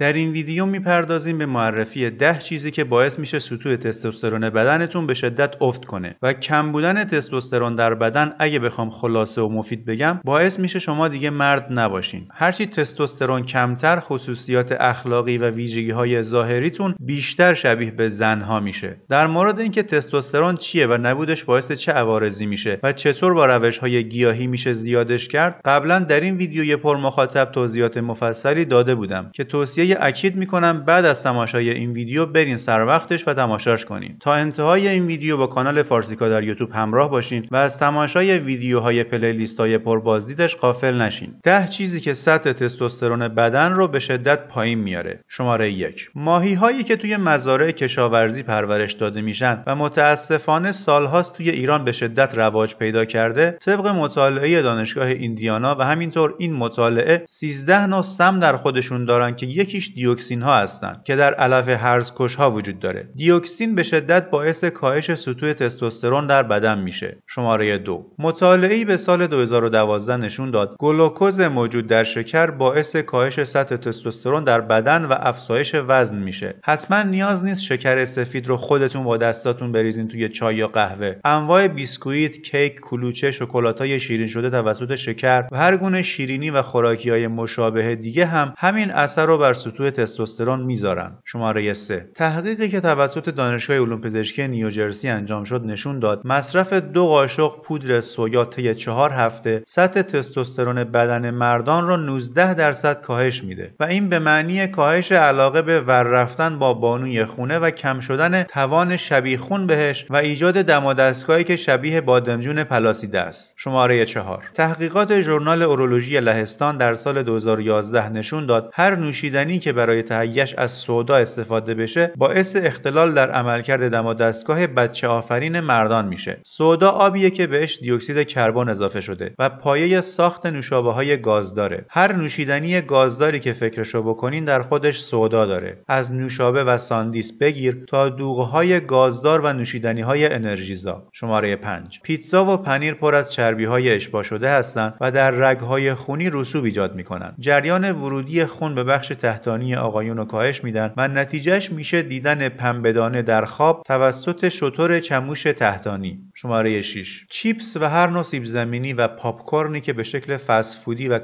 در این ویدیو میپردازیم به معرفی ده چیزی که باعث میشه سطوح تستوسترون بدنتون به شدت افت کنه و کم بودن تستوسترون در بدن اگه بخوام خلاصه و مفید بگم باعث میشه شما دیگه مرد نباشین هرچی تستوسترون کمتر خصوصیات اخلاقی و ویژگی های ظاهریتون بیشتر شبیه به زنها میشه در مورد اینکه تستوسترون چیه و نبودش باعث چه عوارضی میشه و چطور با روش های گیاهی میشه زیادش کرد قبلا در این ویدیو پر مخاطب توضیحات مفصلی داده بودم که توصیه دیگه اکید میکنم بعد از تماشای این ویدیو برین سر وقتش و تماشاش کنین تا انتهای این ویدیو با کانال فارسیکا در یوتیوب همراه باشین و از تماشای ویدیوهای پلیلیست های پربازدیدش غافل نشین ده چیزی که سطح تستوسترون بدن رو به شدت پایین میاره شماره یک ماهی هایی که توی مزارع کشاورزی پرورش داده میشن و متاسفانه سالهاست توی ایران به شدت رواج پیدا کرده طبق مطالعه دانشگاه ایندیانا و همینطور این مطالعه 13 نوع سم در خودشون دارن که یکی یکیش دیوکسین ها هستند که در علف هرزکش ها وجود داره دیوکسین به شدت باعث کاهش سطوح تستوسترون در بدن میشه شماره دو مطالعه به سال 2012 نشون داد گلوکوز موجود در شکر باعث کاهش سطح تستوسترون در بدن و افزایش وزن میشه حتما نیاز نیست شکر سفید رو خودتون با دستاتون بریزین توی چای یا قهوه انواع بیسکویت کیک کلوچه های شیرین شده توسط شکر و هر گونه شیرینی و خوراکی های مشابه دیگه هم همین اثر رو سطوح تستوسترون میذارن شماره 3 تحقیقی که توسط دانشگاه علوم پزشکی نیوجرسی انجام شد نشون داد مصرف دو قاشق پودر سویا طی چهار هفته سطح تستوسترون بدن مردان را 19 درصد کاهش میده و این به معنی کاهش علاقه به ور رفتن با بانوی خونه و کم شدن توان شبیخون بهش و ایجاد دمادستگاهی که شبیه بادمجون پلاسیده است شماره 4 تحقیقات ژورنال اورولوژی لهستان در سال 2011 نشون داد هر نوشیدنی روغنی یعنی که برای تهیهش از سودا استفاده بشه باعث اختلال در عملکرد دم دستگاه بچه آفرین مردان میشه سودا آبیه که بهش دیوکسید کربن اضافه شده و پایه ساخت نوشابه های گاز داره هر نوشیدنی گازداری که فکرشو بکنین در خودش سودا داره از نوشابه و ساندیس بگیر تا دوغ های گازدار و نوشیدنی های انرژیزا شماره 5 پیتزا و پنیر پر از چربی های اشباع شده هستند و در رگ خونی رسوب ایجاد میکنند جریان ورودی خون به بخش نگهدانی آقایون رو کاهش میدن و نتیجهش میشه دیدن پنبهدانه در خواب توسط شطور چموش تحتانی شماره 6 چیپس و هر نوع زمینی و پاپکورنی که به شکل فسفودی و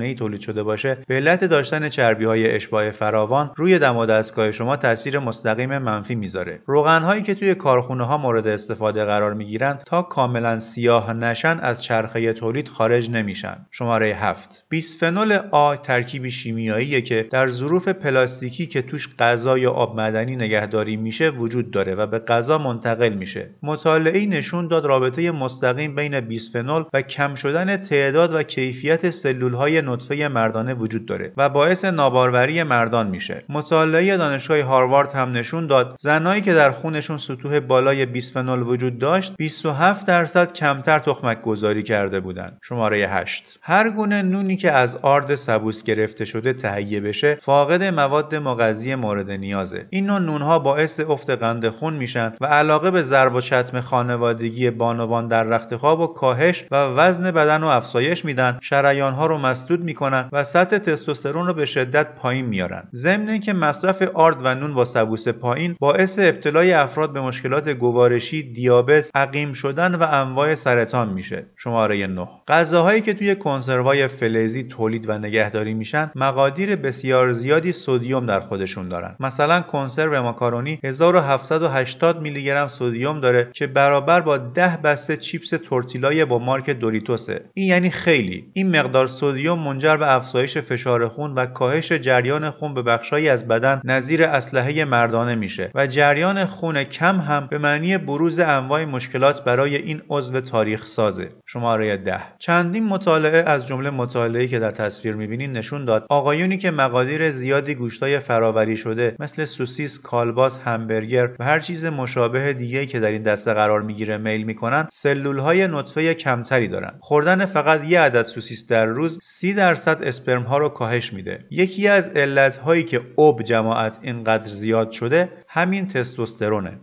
ای تولید شده باشه به علت داشتن های اشباع فراوان روی دم و دستگاه شما تاثیر مستقیم منفی میذاره هایی که توی کارخونه ها مورد استفاده قرار میگیرن تا کاملا سیاه نشن از چرخه تولید خارج نمیشن شماره 7 بیسفنول آ ترکیبی شیمیاییه که در ظروف پلاستیکی که توش غذا یا آب معدنی نگهداری میشه وجود داره و به غذا منتقل میشه مطالعه نشون داد رابطه مستقیم بین بیسفنول و کم شدن تعداد و کیفیت سلول های نطفه مردانه وجود داره و باعث ناباروری مردان میشه مطالعه دانشگاه هاروارد هم نشون داد زنایی که در خونشون سطوح بالای بیسفنول وجود داشت 27 درصد کمتر تخمک گذاری کرده بودند شماره 8 هر گونه نونی که از آرد سبوس گرفته شده تهیه بشه فاقد مواد مغذی مورد نیازه این نوع نونها باعث افت قند خون میشن و علاقه به ضرب و چتم خانوادگی بانوان در رختخواب و کاهش و وزن بدن و افزایش میدن شریان ها رو مسدود میکنن و سطح تستوسترون رو به شدت پایین میارن ضمن اینکه مصرف آرد و نون با سبوس پایین باعث ابتلای افراد به مشکلات گوارشی دیابت عقیم شدن و انواع سرطان میشه شماره 9 غذاهایی که توی کنسروای فلزی تولید و نگهداری میشن مقادیر بسیار زیادی سدیم در خودشون دارن مثلا کنسرو ماکارونی 1780 میلی گرم سدیم داره که برابر با 10 بسته چیپس تورتیلای با مارک دوریتوسه این یعنی خیلی این مقدار سدیم منجر به افزایش فشار خون و کاهش جریان خون به بخشهایی از بدن نظیر اسلحه مردانه میشه و جریان خون کم هم به معنی بروز انواع مشکلات برای این عضو تاریخ سازه شماره 10 چندین مطالعه از جمله مطالعه‌ای که در تصویر میبینید نشون داد آقایونی که مقادیر زیادی گوشتای فراوری شده مثل سوسیس، کالباس، همبرگر و هر چیز مشابه دیگه که در این دسته قرار میگیره میل میکنن سلولهای نطفه کمتری دارن خوردن فقط یه عدد سوسیس در روز 30 درصد اسپرم ها رو کاهش میده یکی از علت هایی که اوب جماعت اینقدر زیاد شده همین تستوسترونه